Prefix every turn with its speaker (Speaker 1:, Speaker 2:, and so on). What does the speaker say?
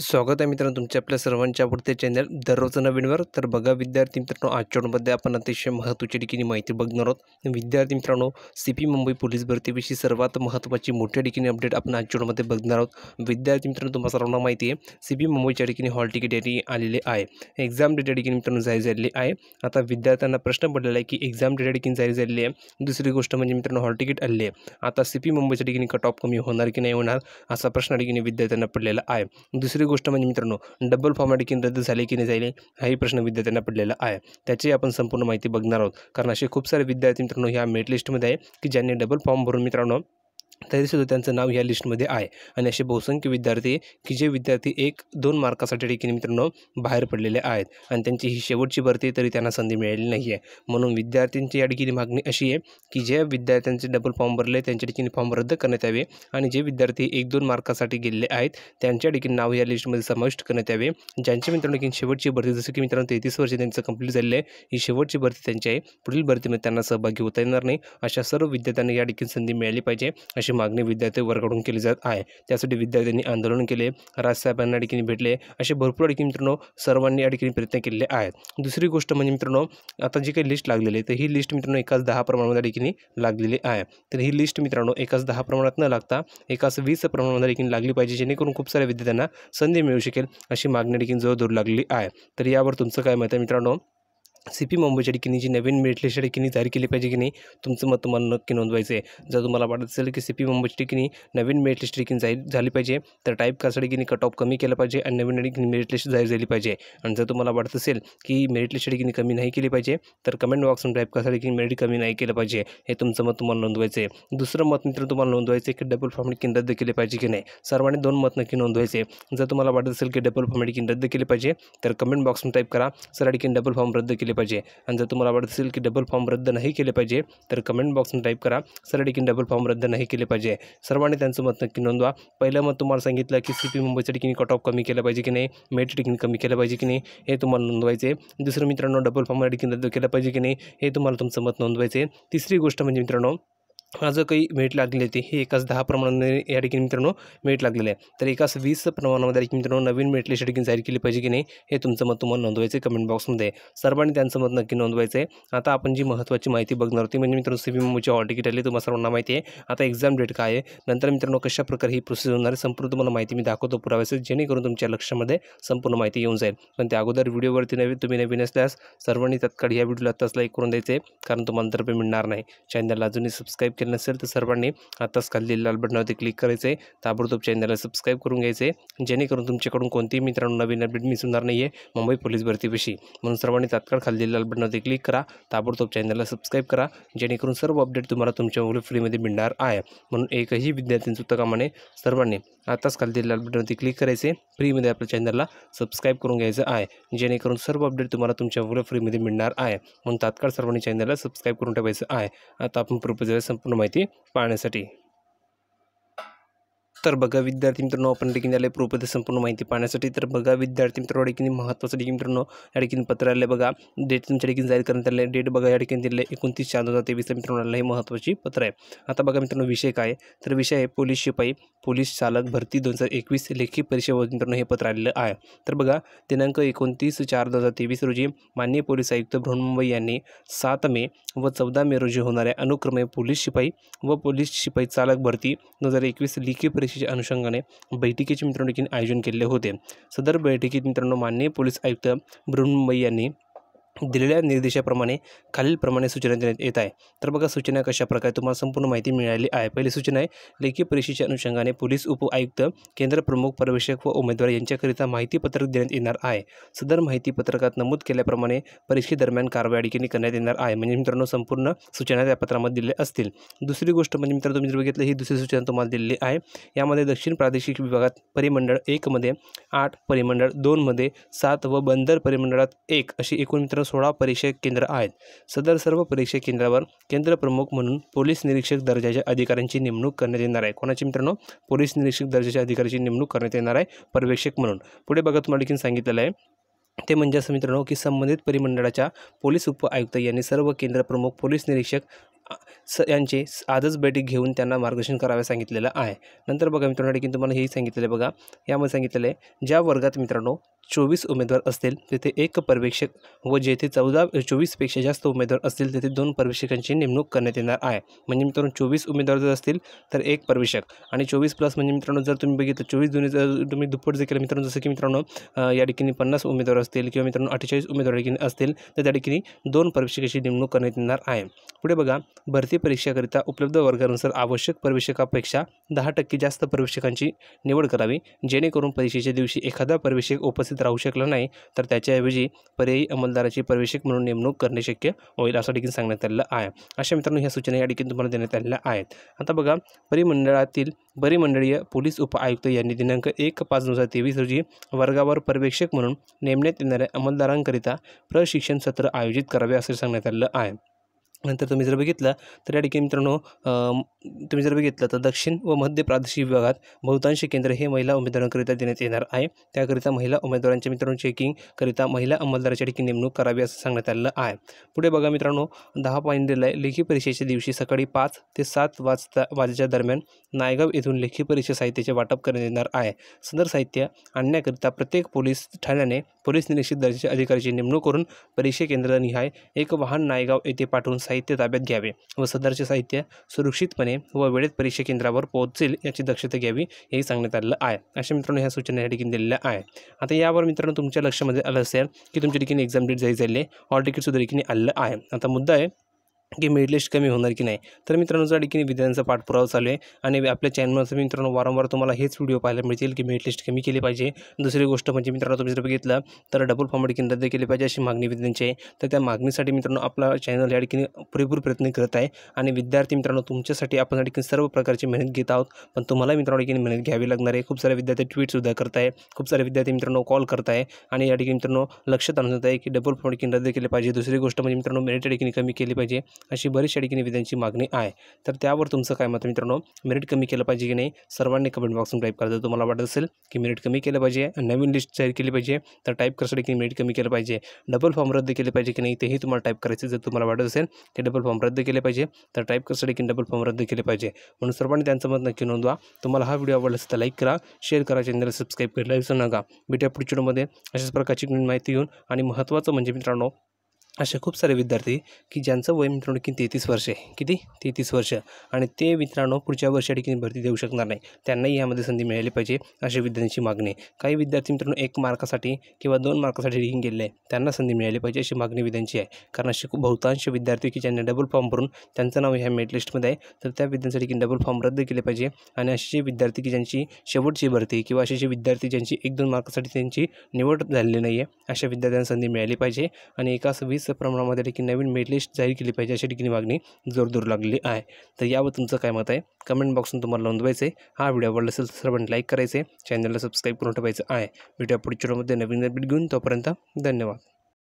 Speaker 1: स्वागत आहे मित्रांनो तुमच्या आपल्या सर्वांच्या आवडत्या चॅनल दररोज नवीनवर तर बघा विद्यार्थी मित्रांनो आजच्यामध्ये आपण अतिशय महत्त्वाची ठिकाणी माहिती बघणार आहोत विद्यार्थी मित्रांनो सी पी मुंबई पोलीस भरतीविषयी सर्वात महत्त्वाची मोठ्या ठिकाणी अपडेट आपण आजच्यामध्ये बघणार आहोत विद्यार्थी मित्रांनो तुम्हाला सर्वांना माहिती आहे सी मुंबईच्या ठिकाणी हॉल तिकीट या आलेले आहे एक्झाम डेट या ठिकाणी मित्रांनो जाहीर झालेली आहे आता विद्यार्थ्यांना प्रश्न पडलेला आहे की एक्झाम डेट या ठिकाणी जाहीर झालेली आहे दुसरी गोष्ट म्हणजे मित्रांनो हॉल तिकीट आलेली आहे आता सी पी मुंबईच्या ठिकाणी कट ऑफ कमी होणार की नाही होणार असा प्रश्न ठिकाणी विद्यार्थ्यांना पडलेला आहे दुसरी दुसरी गोष्ट म्हणजे मित्रांनो डबल फॉर्मॅटिकिंग रद्द झाले की नाही झाले हाही प्रश्न विद्यार्थ्यांना पडलेला आहे त्याची आपण संपूर्ण माहिती बघणार आहोत कारण असे खूप सारे विद्यार्थी मित्रांनो ह्या मेट लिस्टमध्ये आहे की ज्यांनी डबल फॉर्म भरून मित्रांनो तरीसुद्धा त्यांचं नाव या लिस्टमध्ये आहे आणि असे बहुसंख्य विद्यार्थी की जे विद्यार्थी एक दोन मार्कासाठी देखील मित्रांनो बाहेर पडलेले आहेत आणि त्यांची ही शेवटची भरती तरी त्यांना संधी मिळाली नाही आहे म्हणून विद्यार्थ्यांची या ठिकाणी मागणी अशी आहे की ज्या विद्यार्थ्यांचे डबल फॉर्म भरले त्यांच्या ठिकाणी फॉर्म रद्द करण्यात यावे आणि जे विद्यार्थी एक दोन मार्कासाठी गेलेले आहेत त्यांच्या ठिकाणी नाव या लिस्टमध्ये समाविष्ट करण्यात यावे ज्यांचे मित्रांनो की शेवटची भरती जसं की मित्रांनो तेहतीस वर्ष त्यांचं कंप्लीट झालेलं आहे ही शेवटची भरती त्यांची आहे पुढील भरतीमध्ये त्यांना सहभागी होता येणार नाही अशा सर्व विद्यार्थ्यांना या ठिकाणी संधी मिळाली पाहिजे असे मागणी विद्यार्थी वर्गाकडून केली जात आहे त्यासाठी विद्यार्थ्यांनी आंदोलन केले राजसाहेबांना ठिकाणी भेटले असे भरपूर अडकी मित्रांनो सर्वांनी अडकिनी प्रयत्न केलेले आहेत दुसरी गोष्ट म्हणजे मित्रांनो आता जी काही लिस्ट लागलेली आहे तर ही लिस्ट मित्रांनो एकाच दहा प्रमाणामध्ये ठिकाणी लागलेली आहे तर ही लिस्ट मित्रांनो एकाच दहा प्रमाणात न लागता एकाच वीस प्रमाणामध्ये ठिकाणी लागली पाहिजे जेणेकरून खूप साऱ्या विद्यार्थ्यांना संधी मिळू शकेल अशी मागणी अडकीन जोर दूर लागलेली आहे तर यावर तुमचं काय मत आहे मित्रांनो सी पी मुंबईच्या ठिकाणी जी नवीन मेरिट लिस्टच्या ठिकाणी जाहीर केली पाहिजे की नाही तुमचं मत तुम्हाला नक्की नोंदवायचं आहे जर तुम्हाला वाटत असेल की सी पी मुंबईच्या नवीन मेरिट लिस्ट ठिकाणी जाहीर झाली पाहिजे तर टाईप कास्टच्या ठिकाणी कट ऑफ कमी केलं पाहिजे आणि नवीन ठिकाणी लिस्ट जाहीर झाली पाहिजे आणि जर तुम्हाला वाटत असेल की मेरिट लिस्टच्या ठिकाणी कमी नाही केली पाहिजे तर कमेंट बॉक्समध्ये टाईप कास्टच्या की मेरिट कमी नाही केलं पाहिजे हे तुमचं मत तुम्हाला नोंदवायचं आहे दुसरं मत मित्र तुम्हाला नोंदवायचं आहे की डबल फॉर्मेट किन रद्द केले पाहिजे की नाही सर्वांनी दोन मत नक्की नोंदवायचे जर तुम्हाला वाटत असेल की डबल फॉर्मेट रद्द केली पाहिजे तर कमेंट बॉक्समध्ये टाईप करा सर ठिकाणी डबल फॉर्म रद्द केले केले पाहिजे आणि जर तुम्हाला वाटत असेल की डबल फॉर्म रद्द नाही केले पाहिजे तर कमेंट बॉक्समध्ये टाईप करा सर डिकीन डबल फॉर्म रद्द नाही केले पाहिजे सर्वांनी त्यांचं मत नक्की नोंदवा पहिलं मग तुम्हाला सांगितलं की सी पी मुंबईच्या ठिकाणी कट ऑफ कमी केलं पाहिजे की नाही मेट ठिकाणी कमी केलं पाहिजे की नाही हे तुम्हाला नोंदवायचे दुसरं मित्रांनो डबल फॉर्म रद्द केलं पाहिजे की नाही हे तुम्हाला तुमचं मत नोंदवायचे तिसरी गोष्ट म्हणजे मित्रांनो माझं काही मिनिट लागलेली होती हे एकाच दहा प्रमाणामध्ये या ठिकाणी मित्रांनो मिनिट लागलेलं आहे तर एकाच वीस प्रमाणामध्ये मित्रांनो नवीन मिनिट लिस्ट ठिकाणी जाहीर केली पाहिजे की नाही हे तुमचं मत तुम्हाला नोंदवायचं आहे कमेंट बॉक्समध्ये सर्वांनी त्यांचं मत नक्की नोंदवायचं आहे आता आपण जी महत्त्वाची माहिती बघणार होती म्हणजे मित्रांनो सी बी एम ओची तिकीट आली तुम्हाला सर्वांना माहिती आहे आता एक्झाम डेट काय आहे नंतर मित्रांनो कशा प्रकारे ही प्रोसेस होणार आहे संपूर्ण तुम्हाला माहिती मी दाखवतो पुराव्याचं जेणेकरून तुमच्या लक्षामध्ये संपूर्ण माहिती येऊन जाईल पण त्या अगोदर व्हिडिओवरती नवीन तुम्ही नवीन असल्यास सर्वांनी तत्काळ या व्हिडिओला आत्ताच लाईक करून द्यायचे कारण तुम्हाला तर पेमेंट मिळणार नाही चॅनलला अजूनही सबस्क्राईब केलं नसेल तर सर्वांनी आताच खाली लाल बटनावरती क्लिक करायचं आहे ताबडतोब चॅनलला सबस्क्राईब करून घ्यायचे जेणेकरून तुमच्याकडून कोणतीही मित्रांनो नवीन अपडेट मिस होणार नाही आहे मुंबई पोलीस भरतीविषयी म्हणून सर्वांनी तात्काळ खाली लाल बटनावरती क्लिक करा ताबडतोब चॅनलला सबस्क्राईब करा जेणेकरून सर्व अपडेट तुम्हाला तुमच्या मोबाईल फ्रीमध्ये मिळणार आहे म्हणून एकही विद्यार्थी सुद्धा कामाने सर्वांनी आताच खाली दिलेल्या अपडेटवरती क्लिक करायचे फ्रीमध्ये आपल्या चॅनलला सबस्क्राईब करून घ्यायचं आहे जेणेकरून सर्व अपडेट तुम्हाला तुमच्या मुलं फ्रीमध्ये मिळणार आहे म्हणून तात्काळ सर्वांनी चॅनलला सबस्क्राईब करून ठेवायचं आहे आता आपण प्रोपोजल संपूर्ण माहिती पाहण्यासाठी तर बघा विद्यार्थी मित्रांनो आपण ठिकाणी आले प्रोपदे संपूर्ण माहिती पाहण्यासाठी तर बघा विद्यार्थी मित्रांनो ठिकाणी महत्त्वाचं लेखी मित्रांनो या ठिकाणी पत्र आले बघा डेट तुमच्या ठिकाणी जाहीर करण्यात आले डेट बघा या ठिकाणी दिले एकोणतीस चार दोन हजार तेवीस मित्रांनो आलं हे महत्त्वाची पत्र आहे आता बघा मित्रांनो विषय काय तर विषय आहे पोलीस शिपाई पोलीस चालक भरती दोन हजार एकवीस लेखी परीक्षेवर मित्रांनो हे पत्र आलेलं आहे तर बघा दिनांक एकोणतीस चार दोन हजार तेवीस रोजी माननीय पोलीस आयुक्त बृहन्मुंबई यांनी सात मे व चौदा मे रोजी होणाऱ्या अनुक्रमे पोलीस शिपाई व पोलीस शिपाई चालक भरती दोन हजार एकवीस लेखी परीक्षा चौकशीच्या अनुषंगाने बैठकीचे मित्रांनो देखील आयोजन केले होते सदर बैठकीत मित्रांनो माननीय पोलीस आयुक्त बृहन्मुंबई यांनी दिलेल्या निर्देशाप्रमाणे खालीलप्रमाणे सूचना देण्यात येत आहे तर बघा सूचना कशाप्रकारे तुम्हाला संपूर्ण माहिती मिळाली आहे पहिली सूचना आहे लेखी परीक्षेच्या अनुषंगाने पोलीस उप आयुक्त केंद्र प्रमुख प्रवेशक व उमेदवार यांच्याकरिता माहितीपत्रक देण्यात येणार आहे सदर माहितीपत्रकात नमूद केल्याप्रमाणे परीक्षेदरम्यान कारवाई अडचणी करण्यात येणार आहे म्हणजे मित्रांनो संपूर्ण सूचना त्या पत्रामध्ये दिल्या असतील दुसरी गोष्ट म्हणजे मित्रांनो तुम्ही जर बघितलं ही दुसरी सूचना तुम्हाला दिलेली आहे यामध्ये दक्षिण प्रादेशिक विभागात परिमंडळ एकमध्ये आठ परिमंडळ दोनमध्ये सात व बंदर परिमंडळात एक अशी एकूण मित्र सोळा परीक्षा केंद्र आहेत सदर सर्व परीक्षा केंद्रावर प्रमुख म्हणून पोलीस निरीक्षक दर्जाच्या अधिकाऱ्यांची नेमणूक करण्यात येणार आहे कोणाची मित्रांनो पोलीस निरीक्षक दर्जाच्या अधिकाऱ्यांची नेमणूक करण्यात येणार आहे पर्यवेक्षक म्हणून पुढे बघत मालिकेन सांगितलेलं आहे ते म्हणजे असं मित्रांनो की संबंधित परिमंडळाच्या पोलीस उप आयुक्त यांनी सर्व केंद्रप्रमुख पोलीस निरीक्षक स यांचे आजच बैठक घेऊन त्यांना मार्गदर्शन करावे सांगितलेलं आहे नंतर बघा मित्रांनो ठिकाणी तुम्हाला हेही सांगितलेलं आहे बघा यामध्ये सांगितलेलं आहे ज्या वर्गात मित्रांनो चोवीस उमेदवार असतील तेथे एक पर्यवेक्षक व जेथे चौदा चोवीसपेक्षा जास्त उमेदवार असतील तेथे दोन पर्यवेक्षकांची नेमणूक करण्यात येणार आहे म्हणजे मित्रांनो चोवीस उमेदवार जर असतील तर एक पर्यवेक्षक आणि चोवीस प्लस म्हणजे मित्रांनो जर तुम्ही बघितलं चोवीस दोन्ही जर तुम्ही दुप्पट जर केलं मित्रांनो जसं की मित्रांनो या ठिकाणी पन्नास उमेदवार असतील किंवा मित्रांनो अठ्ठेचाळीस उमेदवार असतील तर त्या ठिकाणी दोन पर्यवेक्षकाची नेमणूक करण्यात येणार आहे पुढे बघा भरती परीक्षेकरिता उपलब्ध वर्गानुसार आवश्यक प्रवेशकापेक्षा दहा टक्के जास्त प्रवेशकांची निवड करावी जेणेकरून परीक्षेच्या दिवशी एखादा प्रवेशक उपस्थित राहू शकला नाही तर त्याच्याऐवजी पर्यायी अंमलदाराची प्रवेशक म्हणून नेमणूक करणे शक्य होईल असं देखील सांगण्यात आलेलं आहे अशा मित्रांनो ह्या सूचना या देखील तुम्हाला देण्यात आलेल्या आहेत आता बघा परिमंडळातील परिमंडळीय पोलीस उपआयुक्त यांनी दिनांक एक पाच दोन हजार तेवीस रोजी वर्गावर पर्यवेक्षक म्हणून नेमण्यात येणाऱ्या अंमलदारांकरिता प्रशिक्षण सत्र आयोजित करावे असे सांगण्यात आलेलं आहे नंतर तुम्ही जर बघितलं तर या ठिकाणी मित्रांनो तुम्ही जर बघितलं तर दक्षिण व मध्य प्रादेशिक विभागात बहुतांश केंद्र हे महिला उमेदवारांकरिता देण्यात येणार आहे त्याकरिता महिला उमेदवारांच्या मित्रांनो चेकिंगकरिता महिला अंमलदाराच्या ठिकाणी नेमणूक करावी असं सांगण्यात आलेलं आहे पुढे बघा मित्रांनो दहा पॉईंट दिलं आहे लेखी परीक्षेच्या दिवशी सकाळी पाच ते सात वाजता वाजेच्या दरम्यान नायगाव येथून लेखी परीक्षा साहित्याचे वाटप करण्यात येणार आहे सदर साहित्य आणण्याकरिता प्रत्येक पोलीस ठाण्याने पोलीस निरीक्षक दर्जाच्या अधिकाऱ्याची नेमणूक करून परीक्षा केंद्रानिहाय एक वाहन नायगाव येथे पाठवून साहित्य ताब्यात घ्यावे व सदरचे साहित्य सुरक्षितपणे व वेळेत परीक्षा केंद्रावर पोहोचेल याची दक्षता घ्यावी हेही सांगण्यात आलं आहे अशा मित्रांनो ह्या सूचना या ठिकाणी दिलेल्या आहे आता यावर मित्रांनो तुमच्या लक्षामध्ये आलं असेल की तुमच्या ठिकाणी एक्झाम डेट जाहीर झाले हॉल तिकीट सुद्धा ठिकाणी आलं आहे आता मुद्दा आहे की मिडलिस्ट कमी होणार की नाही तर मित्रांनो या ठिकाणी विद्यार्थ्यांचा पाठपुरावा चालू आहे आणि आपल्या चॅनलमध्ये मित्रांनो वारंवार तुम्हाला हेच व्हिडिओ पाहायला मिळतील की मिडलिस्ट कमी केली पाहिजे दुसरी गोष्ट म्हणजे मित्रांनो तुम्ही जर बघितलं तर डबल फॉर्म किन रद्द केली पाहिजे अशी मागणी विद्यार्थ्यांची आहे तर त्या मागणीसाठी मित्रांनो आपला चॅनल या ठिकाणी पुरेपूर प्रयत्न करत आहे आणि विद्यार्थी मित्रांनो तुमच्यासाठी आपण या ठिकाणी सर्व प्रकारची मेहनत घेत आहोत पण तुम्हाला मित्रांनो ठिकाणी मेहनत घ्यावी लागणार आहे खूप सारे विद्यार्थी ट्विटसुद्धा करत आहे खूप सारे विद्यार्थी मित्रांनो कॉल करत आहे आणि या ठिकाणी मित्रांनो लक्षात आणत आहे की डबल फॉर्म देखील रद्द केले पाहिजे दुसरी गोष्ट म्हणजे मित्रांनो मेरिट ठिकाणी कमी केली पाहिजे अशी बरीचशा ठिकाणी विद्यांची मागणी आहे तर त्यावर तुमचं काय मत मित्रांनो मेरिट कमी केलं पाहिजे की नाही सर्वांनी कमेंट बॉक्सून टाईप करा जर तुम्हाला वाटत असेल की मेरिट कमी केलं पाहिजे नवीन लिस्ट जाहीर केली पाहिजे तर टाईप करायसाठी की मेरिट कमी केलं पाहिजे डबल फॉर्म रद्द केले पाहिजे की नाही तेही तुम्हाला टाईप करायचं जर तुम्हाला वाटत असेल की डबल फॉर्म रद्द केले पाहिजे तर टाईप करायसाठी की डबल फॉर्म रद्द केले पाहिजे म्हणून सर्वांनी त्यांचं मत नक्की नोंदवा तुम्हाला हा व्हिडिओ आवडला असेल तर लाईक करा शेअर करा चॅनलला सबस्क्राईब करायला विसरू नका भेटूया पुढच्या व्हिडिओमध्ये अशाच प्रकारची माहिती घेऊन आणि महत्त्वाचं म्हणजे मित्रांनो असे खूप सारे विद्यार्थी की ज्यांचं वय मित्रांनो की तेहतीस वर्ष आहे किती तेहतीस वर्ष आणि ते मित्रांनो पुढच्या वर्षा ठिकाणी भरती देऊ शकणार नाही त्यांनाही यामध्ये संधी मिळाली पाहिजे अशा विद्यार्थ्यांची मागणी काही विद्यार्थी मित्रांनो एक मार्कासाठी किंवा दोन मार्कासाठी रिंग गेले आहे त्यांना संधी मिळाली पाहिजे अशी मागणी विद्यांची आहे कारण असे खूप बहुतांश विद्यार्थी की ज्यांनी डबल फॉर्म भरून त्यांचं नाव ह्या मेरिट लिस्टमध्ये आहे तर त्या विद्यांसाठी डबल फॉर्म रद्द केले पाहिजे आणि असे जे विद्यार्थी की ज्यांची शेवटची भरती किंवा असे जे विद्यार्थी ज्यांची एक दोन मार्कासाठी त्यांची निवड झालेली नाही आहे अशा विद्यार्थ्यांना संधी मिळाली पाहिजे आणि एका वीस प्रमाणामध्ये की नवीन मेडलिस्ट जाहीर केली पाहिजे अशा ठिकाणी मागणी दूर लागली आहे तर यावर तुमचं काय मत आहे कमेंट बॉक्सून तुम्हाला नोंदवायचं आहे हा व्हिडिओ आवडला असेल तर सर्वांनी लाईक करायचे चॅनलला सबस्क्राईब करून ठेवायचं आहे व्हिडिओ पुढच्या नवीन अपडेट घेऊन तोपर्यंत धन्यवाद